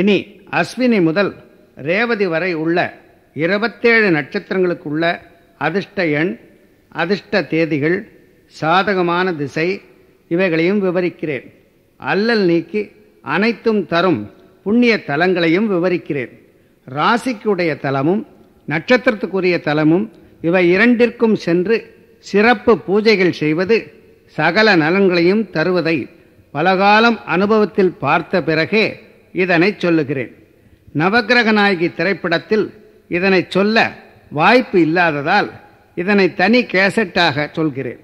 இனி அஸ்வினி முதல் ரேவதி வரை உள்ள இருபத்தேழு நட்சத்திரங்களுக்குள்ள அதிர்ஷ்ட எண் அதிர்ஷ்ட தேதிகள் சாதகமான திசை இவைகளையும் விவரிக்கிறேன் அல்லல் நீக்கி அனைத்தும் தரும் புண்ணிய தலங்களையும் விவரிக்கிறேன் ராசிக்குடைய தலமும் நட்சத்திரத்துக்குரிய தலமும் இவை இரண்டிற்கும் சென்று சிறப்பு பூஜைகள் செய்வது சகல நலன்களையும் தருவதை பலகாலம் அனுபவத்தில் பார்த்த பிறகே இதனை சொல்லுகிறேன் நவகிரக நாயகி திரைப்படத்தில் இதனை சொல்ல வாய்ப்பு இல்லாததால் இதனை தனி கேசட்டாக சொல்கிறேன்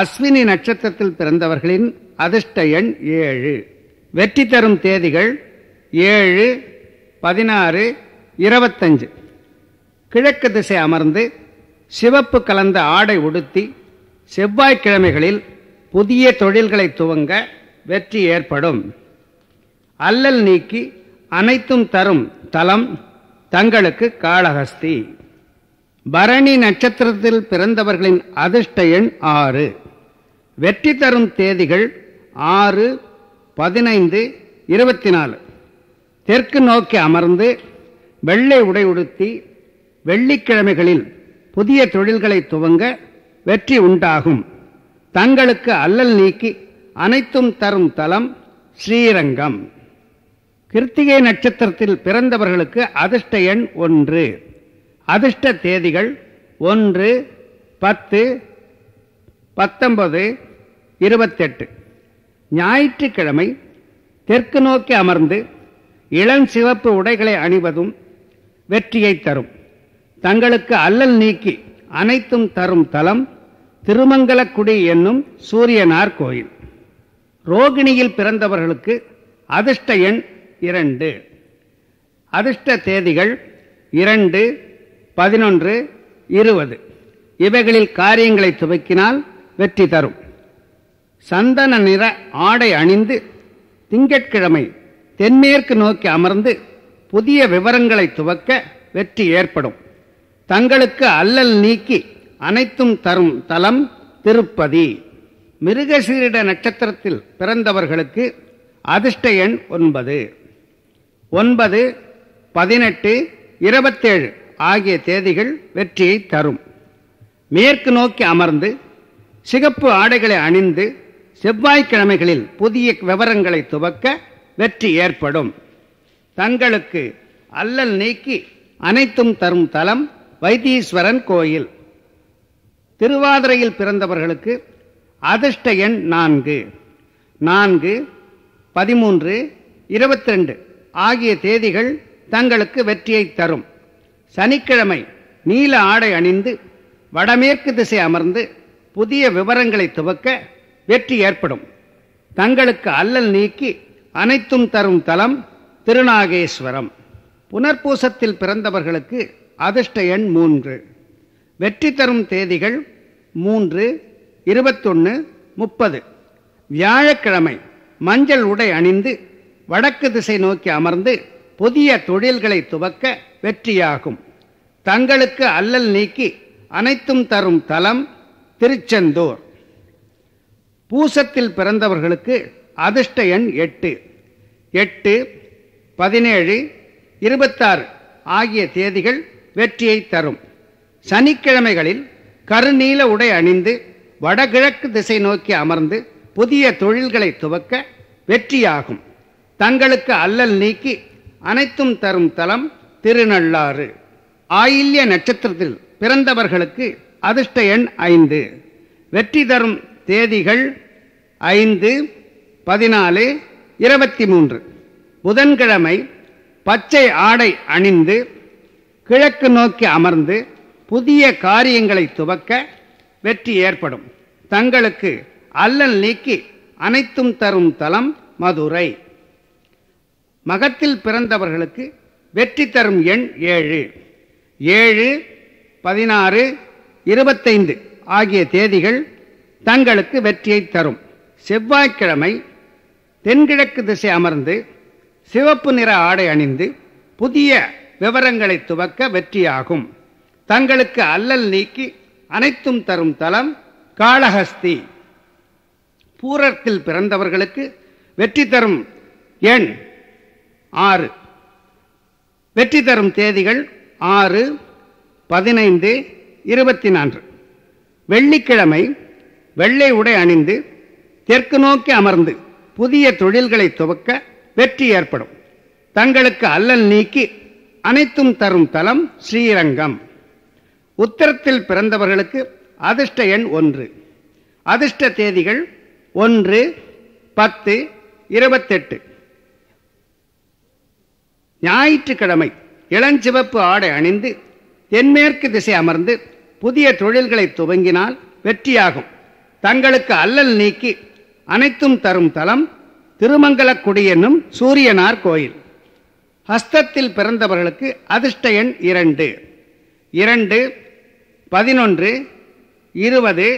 அஸ்வினி நட்சத்திரத்தில் பிறந்தவர்களின் அதிர்ஷ்ட எண் ஏழு வெற்றி தரும் தேதிகள் ஏழு பதினாறு இருபத்தஞ்சு கிழக்கு திசை அமர்ந்து சிவப்பு கலந்த ஆடை உடுத்தி செவ்வாய்க்கிழமைகளில் புதிய தொழில்களை துவங்க வெற்றி ஏற்படும் அல்லல் நீக்கி அனைத்தும் தரும் தலம் தங்களுக்கு காளஹஸ்தி பரணி நட்சத்திரத்தில் பிறந்தவர்களின் அதிர்ஷ்ட எண் ஆறு வெற்றி தரும் தேதிகள் ஆறு பதினைந்து இருபத்தி நாலு தெற்கு நோக்கி அமர்ந்து வெள்ளை உடை உடுத்தி வெள்ளிக்கிழமைகளில் புதிய தொழில்களை துவங்க வெற்றி உண்டாகும் தங்களுக்கு அல்லல் நீக்கி அனைத்தும் தரும் தலம் ஸ்ரீரங்கம் கிருத்திகை நட்சத்திரத்தில் பிறந்தவர்களுக்கு அதிர்ஷ்ட எண் ஒன்று அதிர்ஷ்ட தேதிகள் ஒன்று பத்து பத்தொன்பது இருபத்தெட்டு ஞாயிற்றுக்கிழமை தெற்கு நோக்கி அமர்ந்து இளம் சிவப்பு உடைகளை அணிவதும் வெற்றியை தரும் தங்களுக்கு அல்லல் நீக்கி அனைத்தும் தரும் தலம் திருமங்கலக்குடி என்னும் சூரியனார் கோயில் ரோகிணியில் பிறந்தவர்களுக்கு அதிர்ஷ்ட எண் இரண்டு அதிர்ஷ்ட தேதிகள் இரண்டு பதினொன்று இருபது இவைகளில் காரியங்களை துவக்கினால் வெற்றி தரும் சந்தன நிற ஆடை அணிந்து திங்கட்கிழமை தென்மேற்கு நோக்கி அமர்ந்து புதிய விவரங்களை துவக்க வெற்றி ஏற்படும் தங்களுக்கு அல்லல் நீக்கி அனைத்தும் தரும் தலம் திருப்பதி மிருகசீரிட நட்சத்திரத்தில் பிறந்தவர்களுக்கு அதிர்ஷ்ட எண் ஒன்பது ஒன்பது பதினெட்டு இருபத்தேழு ஆகிய தேதிகள் வெற்றியை தரும் மேற்கு நோக்கி அமர்ந்து சிகப்பு ஆடைகளை அணிந்து செவ்வாய்க்கிழமைகளில் புதிய விவரங்களை துவக்க வெற்றி ஏற்படும் தங்களுக்கு அல்லல் நீக்கி அனைத்தும் தரும் தலம் வைத்தீஸ்வரன் கோயில் திருவாதிரையில் பிறந்தவர்களுக்கு அதிர்ஷ்ட எண் நான்கு நான்கு பதிமூன்று இருபத்தி ரெண்டு ஆகிய தேதிகள் தங்களுக்கு வெற்றியை தரும் சனிக்கிழமை நீல ஆடை அணிந்து வடமேற்கு திசை அமர்ந்து புதிய விவரங்களை துவக்க வெற்றி ஏற்படும் தங்களுக்கு அல்லல் நீக்கி அனைத்தும் தரும் தலம் திருநாகேஸ்வரம் புனர்பூசத்தில் பிறந்தவர்களுக்கு அதிர்ஷ்ட எண் மூன்று வெற்றி தரும் தேதிகள் மூன்று இருபத்தொன்று முப்பது வியாழக்கிழமை மஞ்சள் உடை அணிந்து வடக்கு திசை நோக்கி அமர்ந்து புதிய தொழில்களை துவக்க வெற்றியாகும் தங்களுக்கு அல்லல் நீக்கி அனைத்தும் தரும் தலம் திருச்செந்தூர் பூசத்தில் பிறந்தவர்களுக்கு அதிர்ஷ்ட எண் எட்டு எட்டு பதினேழு இருபத்தாறு ஆகிய தேதிகள் வெற்றியை தரும் சனிக்கிழமைகளில் கருநீல உடை அணிந்து வடகிழக்கு திசை நோக்கி அமர்ந்து புதிய தொழில்களை துவக்க வெற்றியாகும் தங்களுக்கு அல்லல் நீக்கி அனைத்தும் தரும் தலம் திருநள்ளாறு ஆயில்ய நட்சத்திரத்தில் பிறந்தவர்களுக்கு அதிர்ஷ்ட எண் ஐந்து வெற்றி தரும் தேதிகள் ஐந்து பதினாலு இருபத்தி மூன்று புதன்கிழமை பச்சை ஆடை அணிந்து கிழக்கு நோக்கி அமர்ந்து புதிய காரியங்களை துவக்க வெற்றி ஏற்படும் தங்களுக்கு அல்லல் நீக்கி அனைத்தும் தரும் தலம் மதுரை மகத்தில் பிறந்தவர்களுக்கு வெற்றி தரும் எண் ஏழு ஏழு பதினாறு இருபத்தைந்து ஆகிய தேதிகள் தங்களுக்கு வெற்றியை தரும் செவ்வாய்க்கிழமை தென்கிழக்கு திசை அமர்ந்து சிவப்பு நிற ஆடை அணிந்து புதிய விவரங்களை துவக்க வெற்றியாகும் தங்களுக்கு அல்லல் நீக்கி அனைத்தும் தரும் தலம் காளஹஸ்தி பூரத்தில் பிறந்தவர்களுக்கு வெற்றி தரும் எண் ஆறு வெற்றி தரும் தேதிகள் ஆறு பதினைந்து இருபத்தி நான்கு வெள்ளிக்கிழமை வெள்ளை உடை அணிந்து தெற்கு நோக்கி அமர்ந்து புதிய தொழில்களை துவக்க வெற்றி ஏற்படும் தங்களுக்கு அல்லல் நீக்கி அனைத்தும் தரும் தலம் ஸ்ரீரங்கம் உத்தரத்தில் பிறந்தவர்களுக்கு அதிர்ஷ்ட எண் ஒன்று அதிர்ஷ்ட தேதிகள் ஒன்று பத்து இருபத்தெட்டு ஞாயிற்றுக்கிழமை இளஞ்சிவப்பு ஆடை அணிந்து தென்மேற்கு திசை அமர்ந்து புதிய தொழில்களை துவங்கினால் வெற்றியாகும் தங்களுக்கு அல்லல் நீக்கி அனைத்தும் தரும் தலம் திருமங்கலக்குடி என்னும் சூரியனார் கோயில் ஹஸ்தத்தில் பிறந்தவர்களுக்கு அதிர்ஷ்ட எண் இரண்டு இரண்டு பதினொன்று இருபது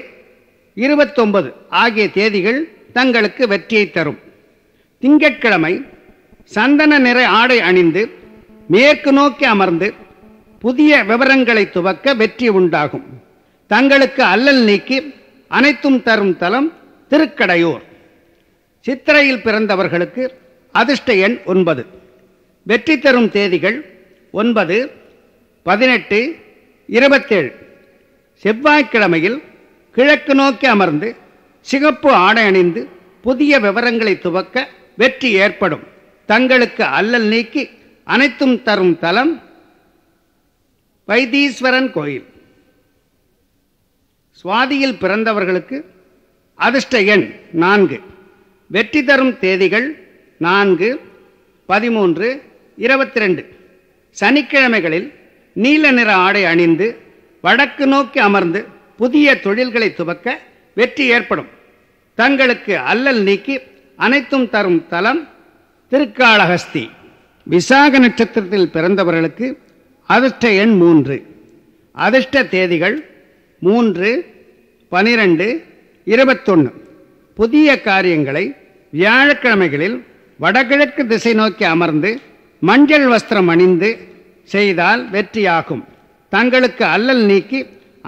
இருபத்தொன்பது ஆகிய தேதிகள் தங்களுக்கு வெற்றியை தரும் திங்கட்கிழமை சந்தன நிற ஆடை அணிந்து மேற்கு நோக்கி அமர்ந்து புதிய விவரங்களை துவக்க வெற்றி உண்டாகும் தங்களுக்கு அல்லல் நீக்கி அனைத்தும் தரும் தலம் திருக்கடையூர் சித்திரையில் பிறந்தவர்களுக்கு அதிர்ஷ்ட எண் ஒன்பது வெற்றி தரும் தேதிகள் ஒன்பது பதினெட்டு இருபத்தேழு செவ்வாய்க்கிழமையில் கிழக்கு நோக்கி அமர்ந்து சிகப்பு ஆடை அணிந்து புதிய விவரங்களை துவக்க வெற்றி ஏற்படும் தங்களுக்கு அல்லல் நீக்கி அனைத்தும் தரும் தலம் வைத்தீஸ்வரன் கோயில் சுவாதியில் பிறந்தவர்களுக்கு அதிர்ஷ்ட எண் நான்கு வெற்றி தரும் தேதிகள் நான்கு பதிமூன்று இருபத்தி ரெண்டு சனிக்கிழமைகளில் நீல நிற ஆடை அணிந்து வடக்கு நோக்கி அமர்ந்து புதிய தொழில்களை துவக்க வெற்றி ஏற்படும் தங்களுக்கு அல்லல் நீக்கி அனைத்தும் தரும் தலம் திருக்காளஹஸ்தி விசாக நட்சத்திரத்தில் பிறந்தவர்களுக்கு அதிர்ஷ்ட எண் மூன்று அதிர்ஷ்ட தேதிகள் மூன்று பனிரெண்டு இருபத்தொன்று புதிய காரியங்களை வியாழக்கிழமைகளில் வடகிழக்கு திசை நோக்கி அமர்ந்து மஞ்சள் வஸ்திரம் அணிந்து செய்தால் வெற்றியாகும் தங்களுக்கு அல்லல் நீக்கி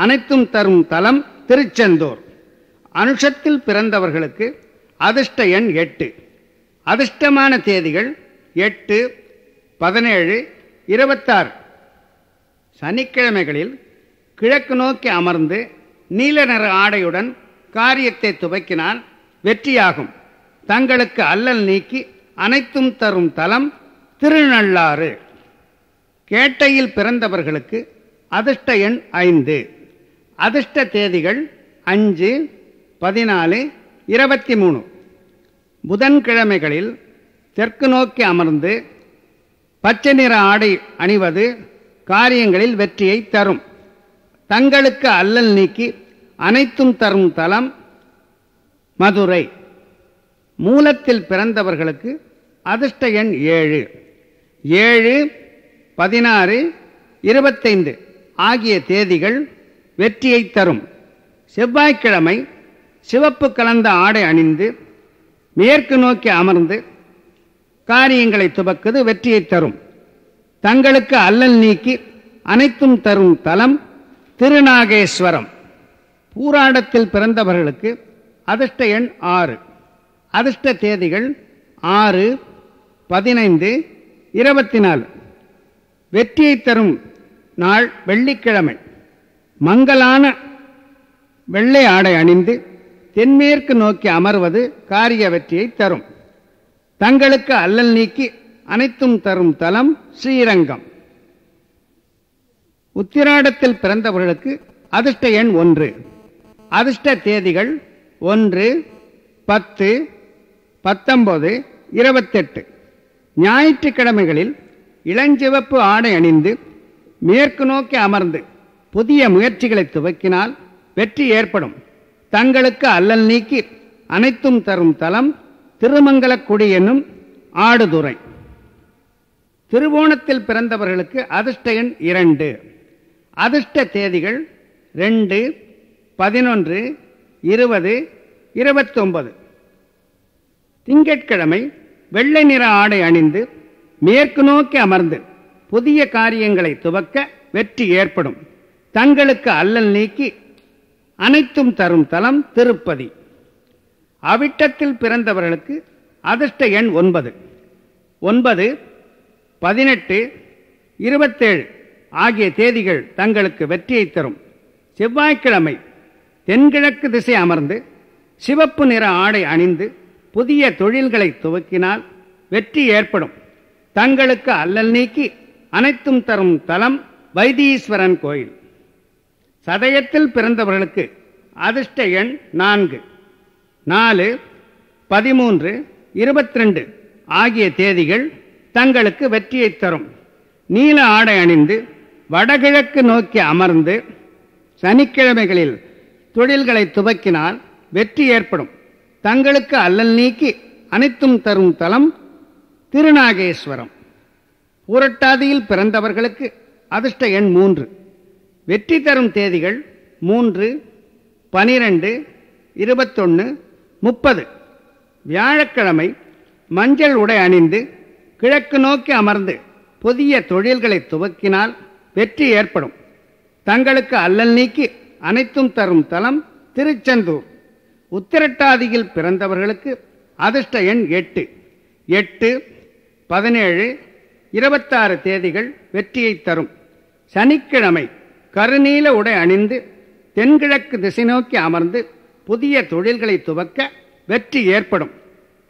அனைத்தும் தரும் தலம் திருச்செந்தூர் அனுஷத்தில் பிறந்தவர்களுக்கு அதிர்ஷ்ட எண் எட்டு அதிர்ஷ்டமான தேதிகள் எட்டு பதினேழு இருபத்தாறு சனிக்கிழமைகளில் கிழக்கு நோக்கி அமர்ந்து நீல நிற ஆடையுடன் காரியத்தை துவக்கினால் வெற்றியாகும் தங்களுக்கு அல்லல் நீக்கி அனைத்தும் தரும் தலம் திருநள்ளாறு கேட்டையில் பிறந்தவர்களுக்கு அதிர்ஷ்ட எண் ஐந்து அதிர்ஷ்ட தேதிகள் அஞ்சு பதினாலு இருபத்தி மூணு புதன்கிழமைகளில் தெற்கு நோக்கி அமர்ந்து பச்சை நிற ஆடை அணிவது காரியங்களில் வெற்றியை தரும் தங்களுக்கு அல்லல் நீக்கி அனைத்தும் தரும் தலம் மதுரை மூலத்தில் பிறந்தவர்களுக்கு அதிர்ஷ்ட எண் ஏழு ஏழு பதினாறு இருபத்தைந்து ஆகிய தேதிகள் வெற்றியை தரும் செவ்வாய்க்கிழமை சிவப்பு கலந்த ஆடை அணிந்து மேற்கு நோக்கி அமர்ந்து காரியங்களை துவக்குது வெற்றியை தரும் தங்களுக்கு அல்லல் நீக்கி அனைத்தும் தரும் தலம் திருநாகேஸ்வரம் பூராடத்தில் பிறந்தவர்களுக்கு அதிர்ஷ்ட எண் ஆறு அதிர்ஷ்ட தேதிகள் ஆறு பதினைந்து இருபத்தி நாலு வெற்றியை தரும் நாள் வெள்ளிக்கிழமை மங்களான வெள்ளை ஆடை அணிந்து தென்மேற்கு நோக்கி அமர்வது காரிய வெற்றியை தரும் தங்களுக்கு அல்லல் நீக்கி அனைத்தும் தரும் தலம் ஸ்ரீரங்கம் உத்திராடத்தில் பிறந்தவர்களுக்கு அதிர்ஷ்ட எண் ஒன்று அதிர்ஷ்ட தேதிகள் ஒன்று பத்து பத்தொன்பது இருபத்தெட்டு ஞாயிற்றுக்கிழமைகளில் இளஞ்சிவப்பு ஆடை அணிந்து மேற்கு நோக்கி அமர்ந்து புதிய முயற்சிகளை துவக்கினால் வெற்றி ஏற்படும் தங்களுக்கு அல்லல் நீக்கி அனைத்தும் தரும் தலம் திருமங்கலக்குடி என்னும் ஆடுதுறை திருவோணத்தில் பிறந்தவர்களுக்கு அதிர்ஷ்ட எண் இரண்டு அதிர்ஷ்ட தேதிகள் ரெண்டு பதினொன்று இருபது இருபத்தொன்பது திங்கட்கிழமை வெள்ளை நிற ஆடை அணிந்து மேற்கு நோக்கி அமர்ந்து புதிய காரியங்களை துவக்க வெற்றி ஏற்படும் தங்களுக்கு அல்லல் நீக்கி அனைத்தும் தரும் தலம் திருப்பதி அவிட்டத்தில் பிறந்தவர்களுக்கு அதிர்ஷ்ட எண் ஒன்பது ஒன்பது பதினெட்டு இருபத்தேழு ஆகிய தேதிகள் தங்களுக்கு வெற்றியை தரும் செவ்வாய்க்கிழமை தென்கிழக்கு திசை அமர்ந்து சிவப்பு நிற ஆடை அணிந்து புதிய தொழில்களை துவக்கினால் வெற்றி ஏற்படும் தங்களுக்கு அல்லல் நீக்கி அனைத்தும் தரும் தலம் வைத்தீஸ்வரன் கோயில் சதயத்தில் பிறந்தவர்களுக்கு அதிர்ஷ்ட எண் நான்கு நாலு பதிமூன்று இருபத்தி ரெண்டு ஆகிய தேதிகள் தங்களுக்கு வெற்றியை தரும் நீல ஆடை அணிந்து வடகிழக்கு நோக்கி அமர்ந்து சனிக்கிழமைகளில் தொழில்களை துவக்கினால் வெற்றி ஏற்படும் தங்களுக்கு அல்லல் நீக்கி அனைத்தும் தரும் தலம் திருநாகேஸ்வரம் ஊரட்டாதியில் பிறந்தவர்களுக்கு அதிர்ஷ்ட எண் மூன்று வெற்றி தரும் தேதிகள் மூன்று பனிரெண்டு இருபத்தொன்று முப்பது வியாழக்கிழமை மஞ்சள் உடை அணிந்து கிழக்கு நோக்கி அமர்ந்து புதிய தொழில்களை துவக்கினால் வெற்றி ஏற்படும் தங்களுக்கு அல்லல் நீக்கி அனைத்தும் தரும் தலம் திருச்செந்தூர் உத்திரட்டாதியில் பிறந்தவர்களுக்கு அதிர்ஷ்ட எண் எட்டு எட்டு பதினேழு இருபத்தாறு தேதிகள் வெற்றியை தரும் சனிக்கிழமை கருநீல உடை அணிந்து தென்கிழக்கு திசை நோக்கி அமர்ந்து புதிய தொழில்களை துவக்க வெற்றி ஏற்படும்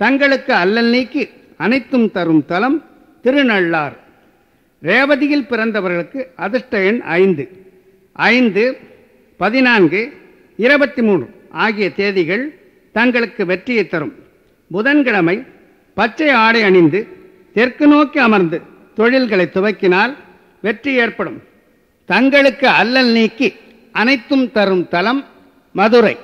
தங்களுக்கு அல்லல் நீக்கி அனைத்தும் தரும் தலம் திருநள்ளார் ரேவதியில் பிறந்தவர்களுக்கு அதிர்ஷ்ட எண் ஐந்து ஐந்து பதினான்கு இருபத்தி மூணு ஆகிய தேதிகள் தங்களுக்கு வெற்றியை தரும் புதன்கிழமை பச்சை ஆடை அணிந்து தெற்கு நோக்கி அமர்ந்து தொழில்களை துவக்கினால் வெற்றி ஏற்படும் தங்களுக்கு அல்லல் நீக்கி அனைத்தும் தரும் தலம் மதுரை